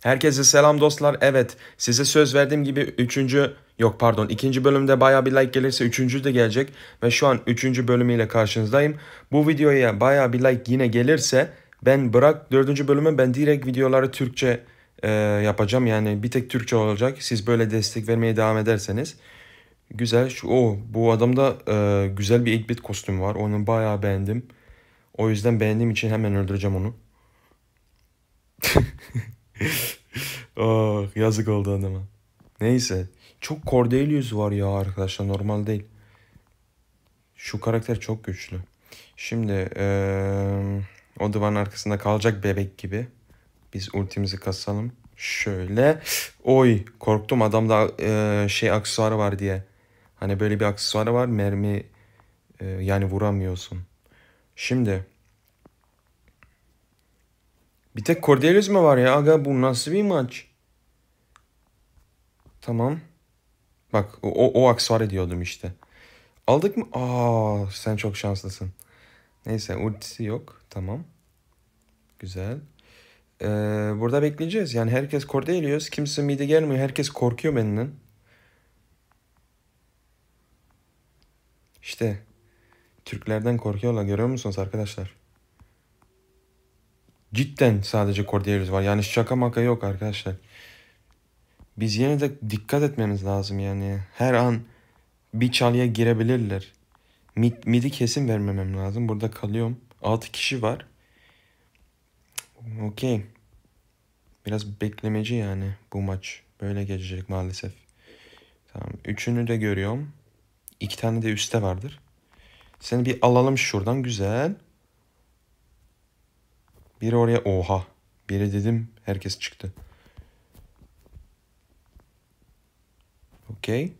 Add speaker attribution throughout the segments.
Speaker 1: Herkese selam dostlar. Evet size söz verdiğim gibi 3. yok pardon 2. bölümde baya bir like gelirse 3. de gelecek. Ve şu an 3. bölümüyle karşınızdayım. Bu videoya baya bir like yine gelirse ben bırak 4. bölümü ben direkt videoları Türkçe e, yapacağım. Yani bir tek Türkçe olacak. Siz böyle destek vermeye devam ederseniz. Güzel. Şu, o bu adamda e, güzel bir ilk bit kostüm var. Onu baya beğendim. O yüzden beğendiğim için hemen öldüreceğim onu. oh, yazık oldu adama. Neyse. Çok Cordelius var ya arkadaşlar normal değil. Şu karakter çok güçlü. Şimdi ee, o duvarın arkasında kalacak bebek gibi. Biz ultimizi kasalım. Şöyle. Oy korktum adamda ee, şey aksesuarı var diye. Hani böyle bir aksesuarı var mermi ee, yani vuramıyorsun. Şimdi bir tek Cordelius mi var ya? Aga bu nasıl bir maç? Tamam. Bak o, o aksuar ediyordum işte. Aldık mı? Aa sen çok şanslısın. Neyse ultisi yok. Tamam. Güzel. Ee, burada bekleyeceğiz. Yani herkes Cordelius. Kimse mide gelmiyor. Herkes korkuyor benden. İşte Türklerden korkuyorlar görüyor musunuz arkadaşlar? Cidden sadece Cordelius var. Yani şaka maka yok arkadaşlar. Biz yine de dikkat etmemiz lazım yani. Her an bir çalıya girebilirler. Mid, midi kesin vermemem lazım. Burada kalıyorum. 6 kişi var. Okey. Biraz beklemeci yani bu maç. Böyle geçecek maalesef. Tamam. Üçünü de görüyorum. İki tane de üste vardır. Seni bir alalım şuradan. Güzel. Biri oraya oha. Biri dedim herkes çıktı. Okey.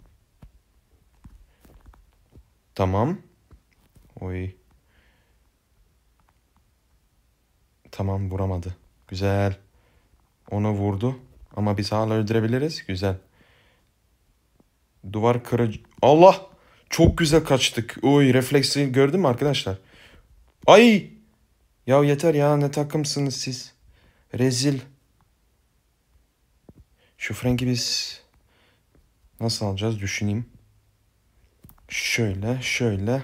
Speaker 1: Tamam. Oy. Tamam vuramadı. Güzel. Ona vurdu. Ama biz hala öldürebiliriz. Güzel. Duvar kırıcı... Allah! Çok güzel kaçtık. Oy refleksi gördün mü arkadaşlar? Ay! Ya yeter ya ne takımsınız siz. Rezil. Şu Frank'i biz nasıl alacağız düşüneyim. Şöyle, şöyle,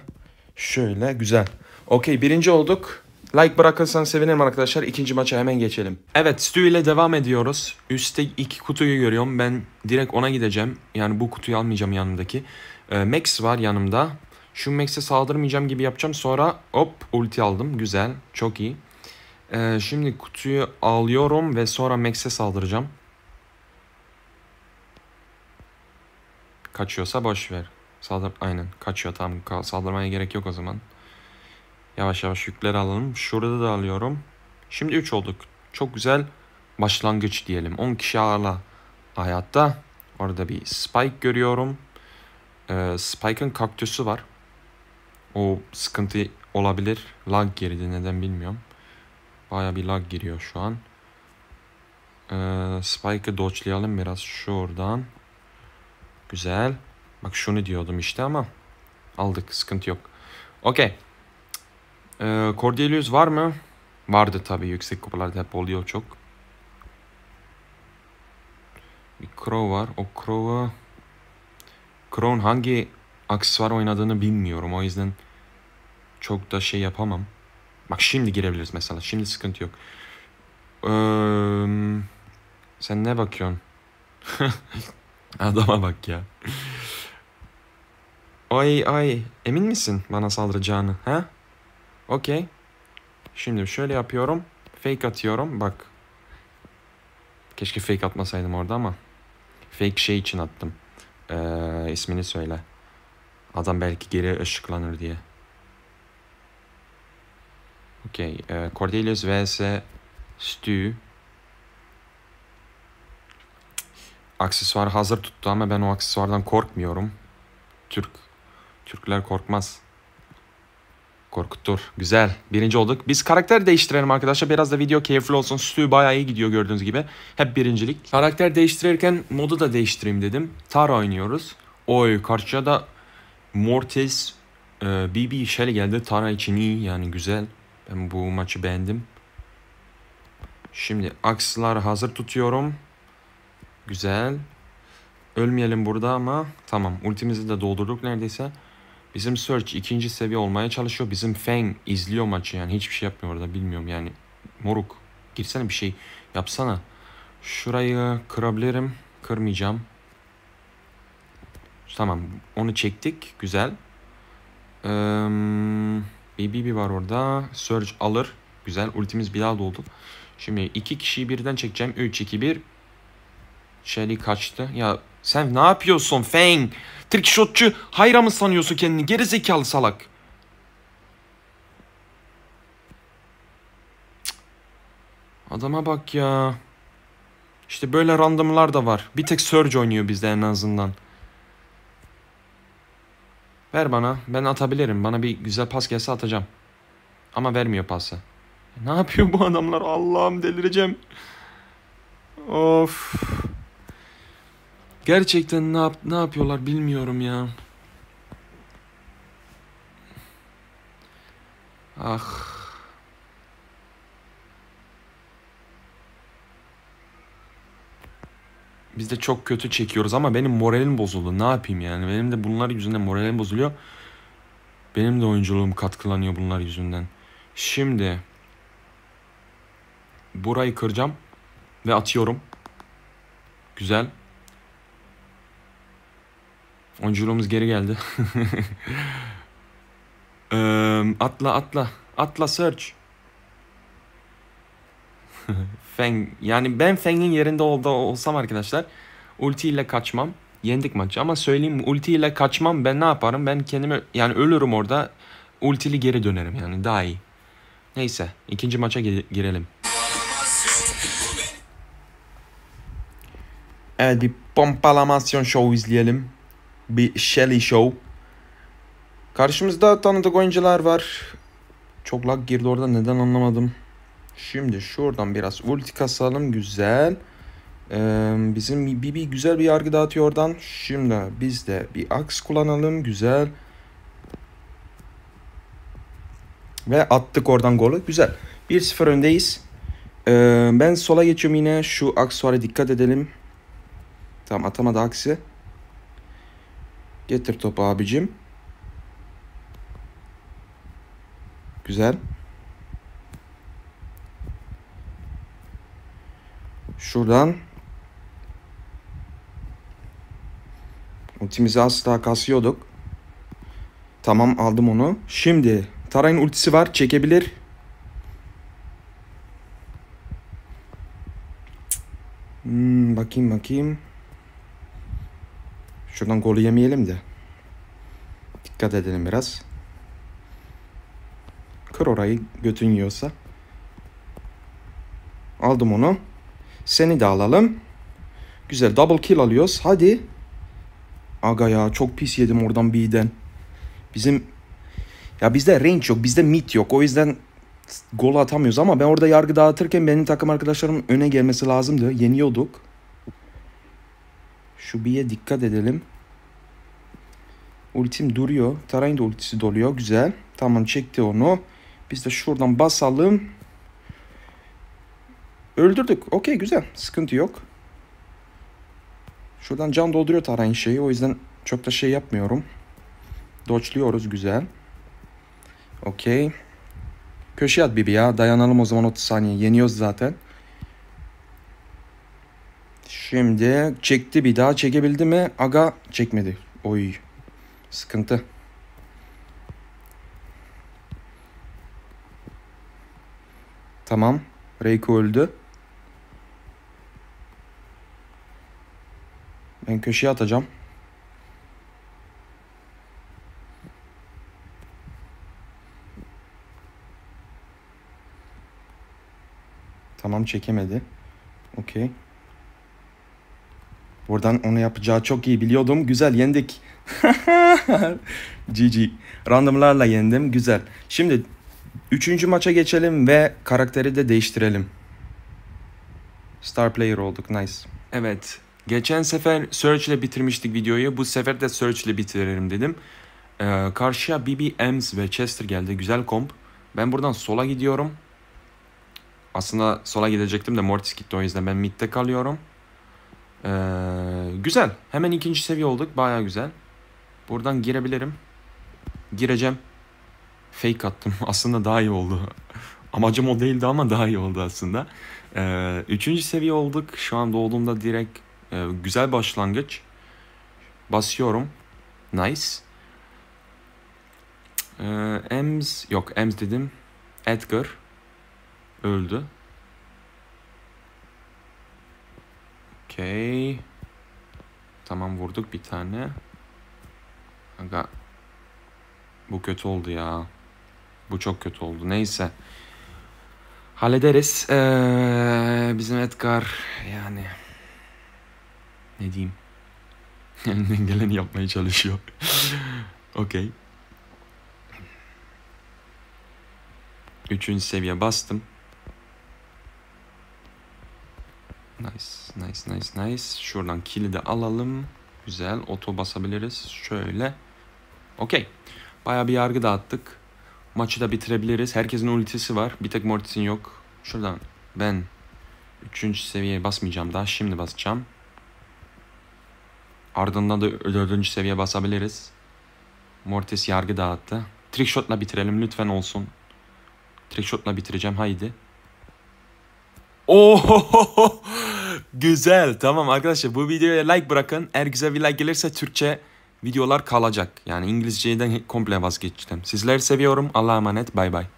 Speaker 1: şöyle. Güzel. Okey birinci olduk. Like bırakırsan sevinirim arkadaşlar. İkinci maça hemen geçelim. Evet Stu ile devam ediyoruz. Üste iki kutuyu görüyorum. Ben direkt ona gideceğim. Yani bu kutuyu almayacağım yanımdaki. Ee, Max var yanımda. Şu Max'e saldırmayacağım gibi yapacağım. Sonra hop ulti aldım. Güzel. Çok iyi. Ee, şimdi kutuyu alıyorum ve sonra Max'e saldıracağım. Kaçıyorsa boş ver. Saldır aynen kaçıyor tamam saldırmaya gerek yok o zaman. Yavaş yavaş yükleri alalım. Şurada da alıyorum. Şimdi 3 olduk. Çok güzel başlangıç diyelim. 10 kişi hala hayatta. Orada bir spike görüyorum. Ee, Spike'ın kaktüsü var o sıkıntı olabilir. Lag girdi neden bilmiyorum. Baya bir lag giriyor şu an. Ee, Spike'ı dodge'layalım biraz şuradan. Güzel. Bak şunu diyordum işte ama aldık sıkıntı yok. Okey. Ee, Cordelius var mı? Vardı tabii yüksek kupalarda hep oluyor çok. Bir Crow var. O Crow'u... Crow'un hangi aksesuar oynadığını bilmiyorum. O yüzden çok da şey yapamam. Bak şimdi girebiliriz mesela. Şimdi sıkıntı yok. Ee, sen ne bakıyorsun? Adama bak ya. Ay ay emin misin bana saldıracağını ha? Okey. Şimdi şöyle yapıyorum. Fake atıyorum bak. Keşke fake atmasaydım orada ama. Fake şey için attım. Ee, ismini söyle. Adam belki geri ışıklanır diye. Oké, okay, uh, Cornelius Wijze, Stu. Aksesuar hazır tuttu ama ben o aksesuardan korkmuyorum. Türk. Türkler korkmaz. Korkutur. Güzel. Birinci olduk. Biz karakter değiştirelim arkadaşlar. Biraz da video keyifli olsun. Stu bayağı iyi gidiyor gördüğünüz gibi. Hep birincilik. Karakter değiştirirken modu da değiştireyim dedim. Tar oynuyoruz. Oy karşıya da Mortis, e, eh, BB Shell geldi. Tara için iyi yani güzel. Ben bu maçı beğendim. Şimdi akslar hazır tutuyorum. Güzel. Ölmeyelim burada ama tamam ultimizi de doldurduk neredeyse. Bizim Search ikinci seviye olmaya çalışıyor. Bizim feng izliyor maçı yani hiçbir şey yapmıyor orada bilmiyorum yani. Moruk girsene bir şey yapsana. Şurayı kırabilirim. Kırmayacağım. Tamam onu çektik güzel. Ee, BBB var orada. Surge alır. Güzel. Ultimiz daha doldu. Şimdi iki kişiyi birden çekeceğim. 3, 2, 1. Shelly kaçtı. Ya sen ne yapıyorsun Feng? Trickshotçu hayra mı sanıyorsun kendini? Geri zekalı salak. Cık. Adama bak ya. İşte böyle randomlar da var. Bir tek Surge oynuyor bizde en azından. Ver bana. Ben atabilirim. Bana bir güzel pas gelse atacağım. Ama vermiyor pası. E, ne yapıyor bu adamlar? Allah'ım delireceğim. Of. Gerçekten ne, yap ne yapıyorlar bilmiyorum ya. Ah. Biz de çok kötü çekiyoruz ama benim moralim bozuldu. Ne yapayım yani? Benim de bunlar yüzünden moralim bozuluyor. Benim de oyunculuğum katkılanıyor bunlar yüzünden. Şimdi burayı kıracağım ve atıyorum. Güzel. Oyunculuğumuz geri geldi. atla atla. Atla search. Feng yani ben Feng'in yerinde olda olsam arkadaşlar Ulti ile kaçmam. Yendik maçı ama söyleyeyim Ulti ile kaçmam ben ne yaparım? Ben kendimi yani ölürüm orada ultili geri dönerim yani daha iyi. Neyse ikinci maça girelim. Evet bir pompalamasyon show izleyelim. Bir Shelly show. Karşımızda tanıdık oyuncular var. Çok lag girdi orada neden anlamadım. Şimdi şuradan biraz ulti kasalım. Güzel. Ee, bizim Bibi güzel bir yargı dağıtıyor oradan. Şimdi biz de bir aks kullanalım. Güzel. Ve attık oradan golü. Güzel. 1-0 öndeyiz. Ee, ben sola geçiyorum yine. Şu aksuara dikkat edelim. Tamam atamadı aksi. Getir topu abicim. Güzel. Şuradan. Ultimizi asla kasıyorduk. Tamam aldım onu. Şimdi Taray'ın ultisi var. Çekebilir. Hmm, bakayım bakayım. Şuradan golü yemeyelim de. Dikkat edelim biraz. Kır orayı götün yiyorsa. Aldım onu. Seni de alalım. Güzel double kill alıyoruz. Hadi. Aga ya çok pis yedim oradan B'den. Bizim ya bizde range yok. Bizde mid yok. O yüzden gol atamıyoruz ama ben orada yargı dağıtırken benim takım arkadaşlarım öne gelmesi lazımdı. Yeniyorduk. Şu B'ye dikkat edelim. Ultim duruyor. Tarayın da ultisi doluyor. Güzel. Tamam çekti onu. Biz de şuradan basalım. Öldürdük. Okey güzel. Sıkıntı yok. Şuradan can dolduruyor Tarayın şeyi. O yüzden çok da şey yapmıyorum. Doçluyoruz. Güzel. Okey. Köşe at Bibi ya. Dayanalım o zaman 30 saniye. Yeniyoruz zaten. Şimdi çekti bir daha. Çekebildi mi? Aga çekmedi. Oy. Sıkıntı. Tamam. Reiko öldü. Ben köşeye atacağım. Tamam çekemedi. Okey. Buradan onu yapacağı çok iyi biliyordum. Güzel yendik. GG. Randomlarla yendim. Güzel. Şimdi üçüncü maça geçelim ve karakteri de değiştirelim. Star player olduk. Nice. Evet. Geçen sefer search ile bitirmiştik videoyu. Bu sefer de search ile bitirelim dedim. Ee, karşıya BBMs ve Chester geldi. Güzel komp. Ben buradan sola gidiyorum. Aslında sola gidecektim de Mortis gitti o yüzden ben midde kalıyorum. Ee, güzel. Hemen ikinci seviye olduk. Baya güzel. Buradan girebilirim. Gireceğim. Fake attım. aslında daha iyi oldu. Amacım o değildi ama daha iyi oldu aslında. Ee, üçüncü seviye olduk. Şu an doğduğumda direkt ee, güzel başlangıç. Basıyorum. Nice. Ee, Ems yok Ems dedim. Edgar öldü. Okay. Tamam vurduk bir tane. Aga. Bu kötü oldu ya. Bu çok kötü oldu. Neyse. Hallederiz. Ee, bizim Edgar yani ne diyeyim elinden geleni yapmaya çalışıyor. Okey. Üçüncü seviye bastım. Nice, nice, nice, nice. Şuradan kilidi alalım. Güzel, oto basabiliriz. Şöyle. Okey. Baya bir yargı dağıttık. Maçı da bitirebiliriz. Herkesin ultisi var. Bir tek Mortis'in yok. Şuradan ben üçüncü seviyeye basmayacağım daha. Şimdi basacağım. Ardından da dördüncü seviye basabiliriz. Mortis yargı dağıttı. Trickshot'la bitirelim lütfen olsun. Trickshot'la bitireceğim haydi. Oho! Güzel. Tamam arkadaşlar bu videoya like bırakın. Eğer güzel bir like gelirse Türkçe videolar kalacak. Yani İngilizceden komple vazgeçtim. Sizleri seviyorum. Allah'a emanet. Bay bay.